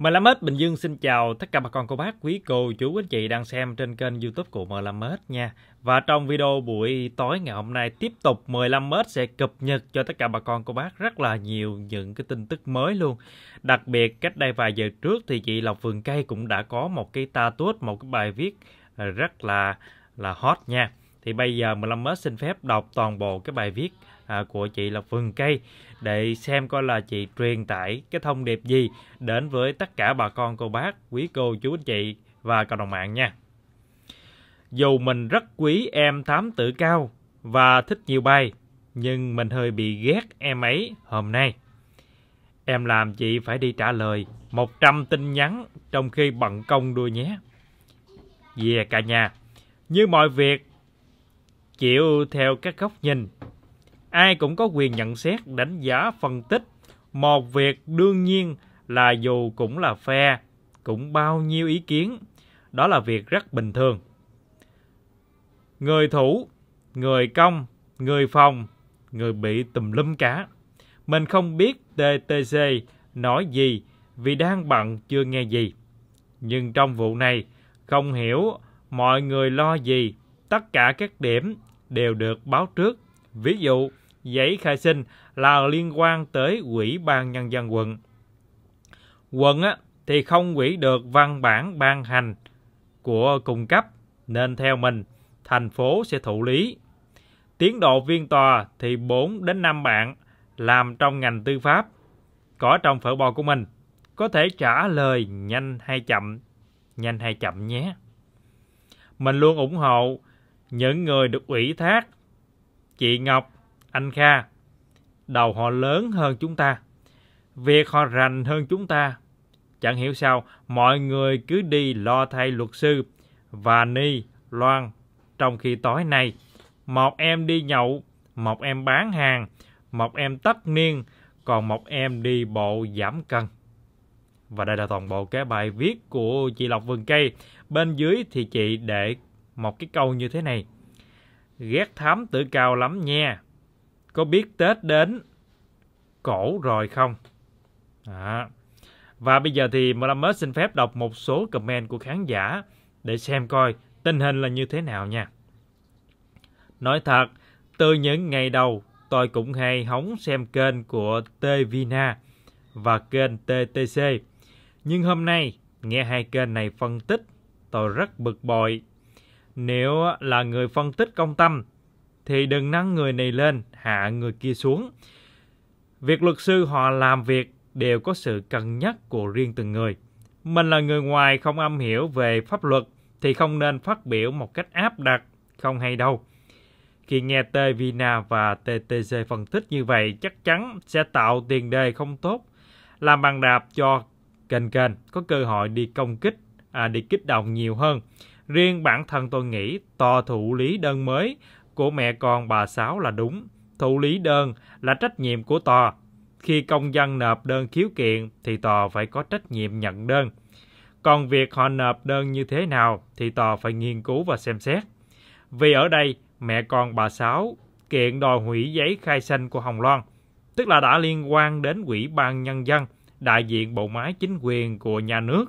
Melamed Bình Dương xin chào tất cả bà con cô bác, quý cô, chú, anh chị đang xem trên kênh youtube của Melamed nha. Và trong video buổi tối ngày hôm nay tiếp tục 15m sẽ cập nhật cho tất cả bà con cô bác rất là nhiều những cái tin tức mới luôn. Đặc biệt cách đây vài giờ trước thì chị Lộc Vườn Cây cũng đã có một cái ta tuốt, một cái bài viết rất là là hot nha. Thì bây giờ 15 mới xin phép đọc toàn bộ cái bài viết à, của chị là vườn cây để xem coi là chị truyền tải cái thông điệp gì đến với tất cả bà con cô bác, quý cô chú anh chị và cộng đồng mạng nha. Dù mình rất quý em thám tử cao và thích nhiều bài, nhưng mình hơi bị ghét em ấy hôm nay. Em làm chị phải đi trả lời 100 tin nhắn trong khi bận công đuôi nhé. Về yeah, cả nhà, như mọi việc chịu theo các góc nhìn. Ai cũng có quyền nhận xét, đánh giá, phân tích. Một việc đương nhiên là dù cũng là phe, cũng bao nhiêu ý kiến. Đó là việc rất bình thường. Người thủ, người công, người phòng, người bị tùm lum cá Mình không biết TTC nói gì vì đang bận chưa nghe gì. Nhưng trong vụ này, không hiểu mọi người lo gì, tất cả các điểm đều được báo trước. Ví dụ, giấy khai sinh là liên quan tới quỹ ban nhân dân quận. Quận á, thì không quỹ được văn bản ban hành của cung cấp, nên theo mình, thành phố sẽ thụ lý. Tiến độ viên tòa thì 4 đến 5 bạn làm trong ngành tư pháp, có trong phở bò của mình, có thể trả lời nhanh hay chậm, nhanh hay chậm nhé. Mình luôn ủng hộ những người được ủy thác chị Ngọc, anh Kha, đầu họ lớn hơn chúng ta. Việc họ rành hơn chúng ta. Chẳng hiểu sao mọi người cứ đi lo thay luật sư và Ni, Loan. Trong khi tối nay, một em đi nhậu, một em bán hàng, một em tất niên, còn một em đi bộ giảm cân. Và đây là toàn bộ cái bài viết của chị Lộc Vườn Cây. Bên dưới thì chị để một cái câu như thế này. Ghét thám tự cao lắm nha. Có biết Tết đến cổ rồi không? À. Và bây giờ thì mới xin phép đọc một số comment của khán giả để xem coi tình hình là như thế nào nha. Nói thật, từ những ngày đầu tôi cũng hay hóng xem kênh của Tvina và kênh TTC. Nhưng hôm nay nghe hai kênh này phân tích tôi rất bực bội nếu là người phân tích công tâm thì đừng nâng người này lên, hạ người kia xuống. Việc luật sư họ làm việc đều có sự cân nhắc của riêng từng người. Mình là người ngoài không am hiểu về pháp luật thì không nên phát biểu một cách áp đặt, không hay đâu. Khi nghe Vina và TTC phân tích như vậy chắc chắn sẽ tạo tiền đề không tốt, làm bàn đạp cho kênh kênh có cơ hội đi công kích, à, đi kích động nhiều hơn. Riêng bản thân tôi nghĩ tòa thụ lý đơn mới của mẹ con bà Sáu là đúng. Thụ lý đơn là trách nhiệm của tòa. Khi công dân nộp đơn khiếu kiện thì tòa phải có trách nhiệm nhận đơn. Còn việc họ nộp đơn như thế nào thì tòa phải nghiên cứu và xem xét. Vì ở đây mẹ con bà Sáu kiện đòi hủy giấy khai sinh của Hồng Loan, tức là đã liên quan đến quỹ ban Nhân dân, đại diện bộ máy chính quyền của nhà nước.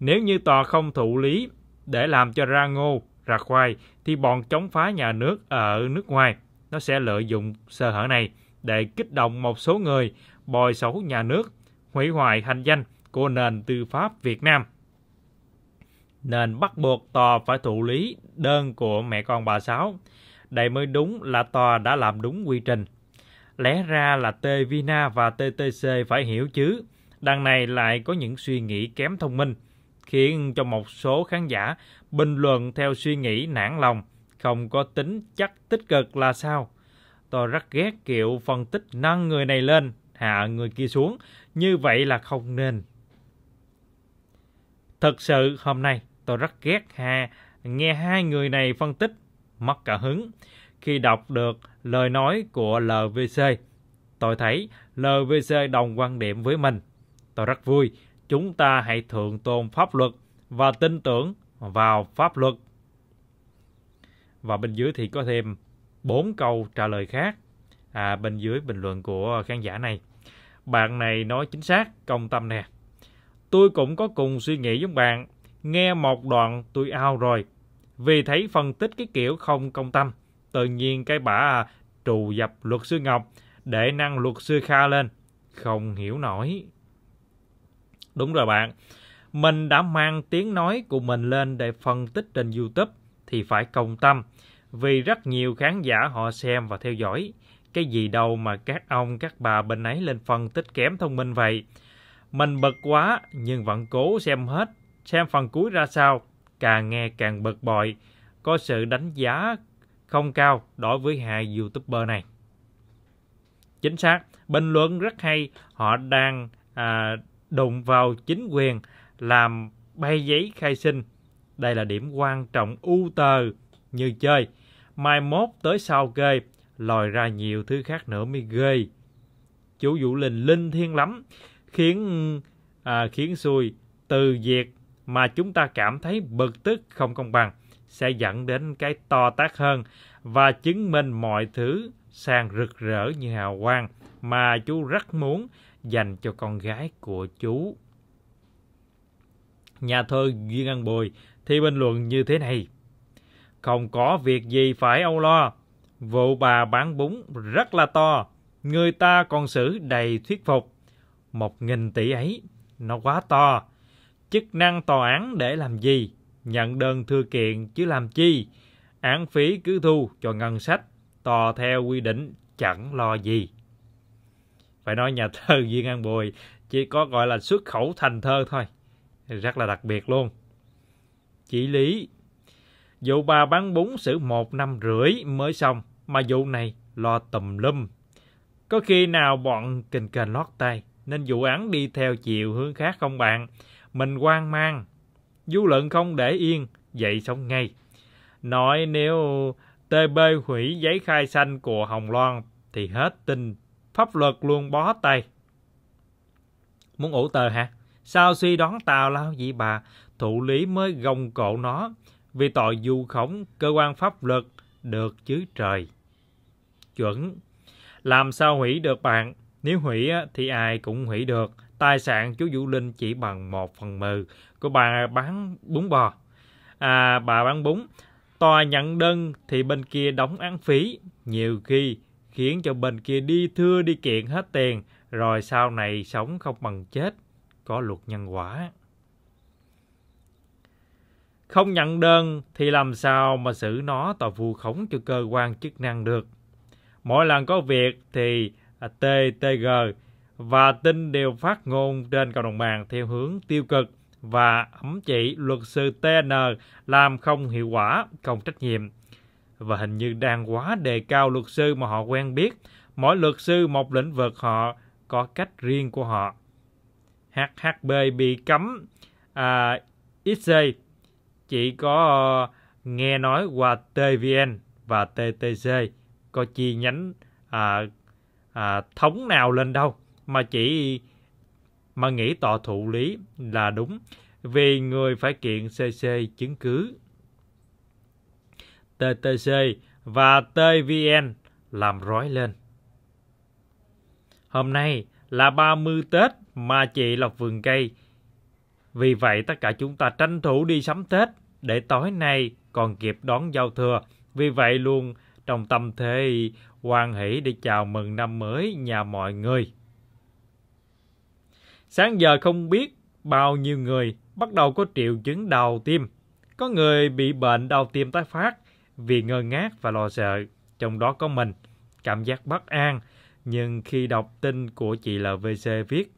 Nếu như tòa không thụ lý để làm cho ra ngô, ra khoai thì bọn chống phá nhà nước ở nước ngoài nó sẽ lợi dụng sơ hở này để kích động một số người bồi xấu nhà nước, hủy hoại hành danh của nền tư pháp Việt Nam. Nên bắt buộc tòa phải thụ lý đơn của mẹ con bà Sáu. Đây mới đúng là tòa đã làm đúng quy trình. Lẽ ra là T. Vina và TTC phải hiểu chứ. Đằng này lại có những suy nghĩ kém thông minh, khiến cho một số khán giả bình luận theo suy nghĩ nản lòng, không có tính chắc tích cực là sao. Tôi rất ghét kiểu phân tích nâng người này lên, hạ người kia xuống, như vậy là không nên. Thật sự hôm nay tôi rất ghét ha, nghe hai người này phân tích, mất cả hứng. Khi đọc được lời nói của LVC, tôi thấy LVC đồng quan điểm với mình. Tôi rất vui chúng ta hãy thượng tôn pháp luật và tin tưởng vào pháp luật. Và bên dưới thì có thêm bốn câu trả lời khác à, bên dưới bình luận của khán giả này. Bạn này nói chính xác, công tâm nè. Tôi cũng có cùng suy nghĩ giống bạn, nghe một đoạn tôi ao rồi. Vì thấy phân tích cái kiểu không công tâm, tự nhiên cái bả à, trù dập luật sư Ngọc để năng luật sư Kha lên. Không hiểu nổi. Đúng rồi bạn. Mình đã mang tiếng nói của mình lên để phân tích trên YouTube thì phải công tâm. Vì rất nhiều khán giả họ xem và theo dõi. Cái gì đâu mà các ông, các bà bên ấy lên phân tích kém thông minh vậy. Mình bực quá nhưng vẫn cố xem hết. Xem phần cuối ra sao, càng nghe càng bực bội. Có sự đánh giá không cao đối với hai youtuber này. Chính xác, bình luận rất hay, họ đang à, đụng vào chính quyền làm bay giấy khai sinh. Đây là điểm quan trọng ưu tờ như chơi. Mai mốt tới sau kê, lòi ra nhiều thứ khác nữa mới ghê. Chú Vũ Linh linh thiên lắm, khiến à, khiến xui từ việc mà chúng ta cảm thấy bực tức không công bằng sẽ dẫn đến cái to tác hơn và chứng minh mọi thứ sang rực rỡ như hào quang mà chú rất muốn dành cho con gái của chú. Nhà thơ Duyên An Bồi thì bình luận như thế này. Không có việc gì phải âu lo. Vụ bà bán bún rất là to. Người ta còn xử đầy thuyết phục. Một nghìn tỷ ấy, nó quá to. Chức năng tòa án để làm gì? Nhận đơn thư kiện chứ làm chi? Án phí cứ thu cho ngân sách. tòa theo quy định chẳng lo gì phải nói nhà thơ Duyên An Bùi chỉ có gọi là xuất khẩu thành thơ thôi rất là đặc biệt luôn chỉ lý vụ bà bán bún xử một năm rưỡi mới xong mà vụ này lo tùm lum có khi nào bọn kình kền lót tay nên vụ án đi theo chiều hướng khác không bạn mình quan mang dư luận không để yên dậy xong ngay nói nếu TB hủy giấy khai sinh của Hồng Loan thì hết tin pháp luật luôn bó tay. Muốn ủ tờ hả? Sao suy đoán tào lao vậy bà? Thụ lý mới gồng cổ nó. Vì tội du khống, cơ quan pháp luật được chứ trời. Chuẩn. Làm sao hủy được bạn? Nếu hủy thì ai cũng hủy được. Tài sản chú Vũ Linh chỉ bằng một phần mười của bà bán bún bò. À, bà bán bún. Tòa nhận đơn thì bên kia đóng án phí. Nhiều khi khiến cho bên kia đi thưa đi kiện hết tiền, rồi sau này sống không bằng chết, có luật nhân quả. Không nhận đơn thì làm sao mà xử nó tòa vu khống cho cơ quan chức năng được. Mỗi lần có việc thì à, TTG và tin đều phát ngôn trên cộng đồng mạng theo hướng tiêu cực và ấm chỉ luật sư TN làm không hiệu quả, không trách nhiệm và hình như đang quá đề cao luật sư mà họ quen biết. Mỗi luật sư một lĩnh vực họ có cách riêng của họ. HHB bị cấm à, XC chỉ có ờ, nghe nói qua TVN và TTC có chi nhánh à, à, thống nào lên đâu mà chỉ mà nghĩ tòa thụ lý là đúng vì người phải kiện CC chứng cứ TTC và TVN làm rối lên. Hôm nay là 30 Tết mà chị lọc vườn cây. Vì vậy tất cả chúng ta tranh thủ đi sắm Tết để tối nay còn kịp đón giao thừa. Vì vậy luôn trong tâm thế hoan hỷ để chào mừng năm mới nhà mọi người. Sáng giờ không biết bao nhiêu người bắt đầu có triệu chứng đau tim. Có người bị bệnh đau tim tái phát, vì ngơ ngác và lo sợ, trong đó có mình, cảm giác bất an, nhưng khi đọc tin của chị LVC viết,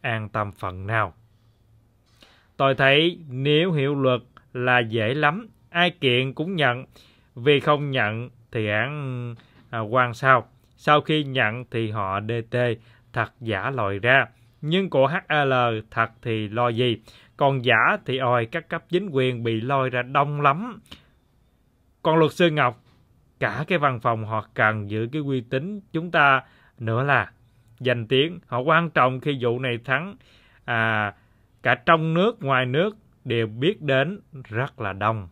an tâm phần nào. Tôi thấy nếu hiệu luật là dễ lắm, ai kiện cũng nhận, vì không nhận thì án à, quan sao. Sau khi nhận thì họ DT thật giả lòi ra, nhưng của HAL thật thì lo gì, còn giả thì ôi các cấp chính quyền bị lôi ra đông lắm còn luật sư Ngọc, cả cái văn phòng họ cần giữ cái uy tín chúng ta nữa là danh tiếng. Họ quan trọng khi vụ này thắng à, cả trong nước, ngoài nước đều biết đến rất là đông.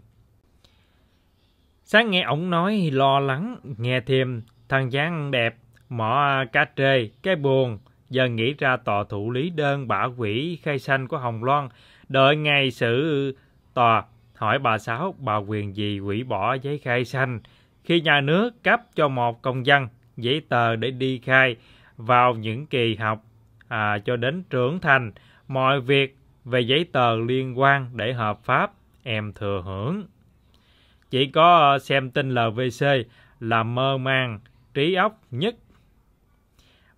Sáng nghe ổng nói lo lắng, nghe thêm thằng Giang đẹp, mỏ à, cá trê, cái buồn, giờ nghĩ ra tòa thụ lý đơn bả quỷ khai sanh của Hồng Loan, đợi ngày xử tòa hỏi bà Sáu bà quyền gì hủy bỏ giấy khai sanh khi nhà nước cấp cho một công dân giấy tờ để đi khai vào những kỳ học à, cho đến trưởng thành mọi việc về giấy tờ liên quan để hợp pháp em thừa hưởng chỉ có xem tin LVC là mơ màng trí óc nhất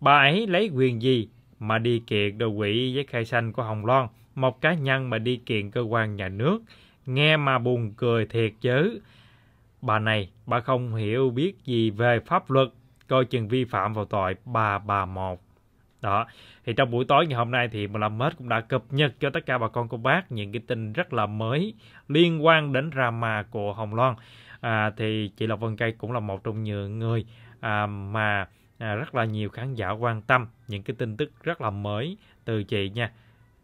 bà ấy lấy quyền gì mà đi kiện đồ quỷ giấy khai sanh của Hồng Loan một cá nhân mà đi kiện cơ quan nhà nước Nghe mà buồn cười thiệt chứ. Bà này, bà không hiểu biết gì về pháp luật, coi chừng vi phạm vào tội bà bà một. Đó, thì trong buổi tối ngày hôm nay thì làm hết cũng đã cập nhật cho tất cả bà con cô bác những cái tin rất là mới liên quan đến drama của Hồng Loan. À, thì chị Lộc Vân Cây cũng là một trong những người à, mà à, rất là nhiều khán giả quan tâm những cái tin tức rất là mới từ chị nha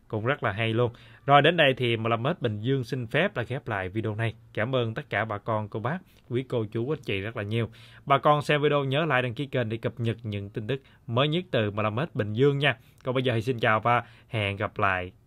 cũng rất là hay luôn. Rồi đến đây thì một lần hết Bình Dương xin phép là khép lại video này. Cảm ơn tất cả bà con, cô bác, quý cô chú, anh chị rất là nhiều. Bà con xem video nhớ like, đăng ký kênh để cập nhật những tin tức mới nhất từ một lần hết Bình Dương nha. Còn bây giờ thì xin chào và hẹn gặp lại.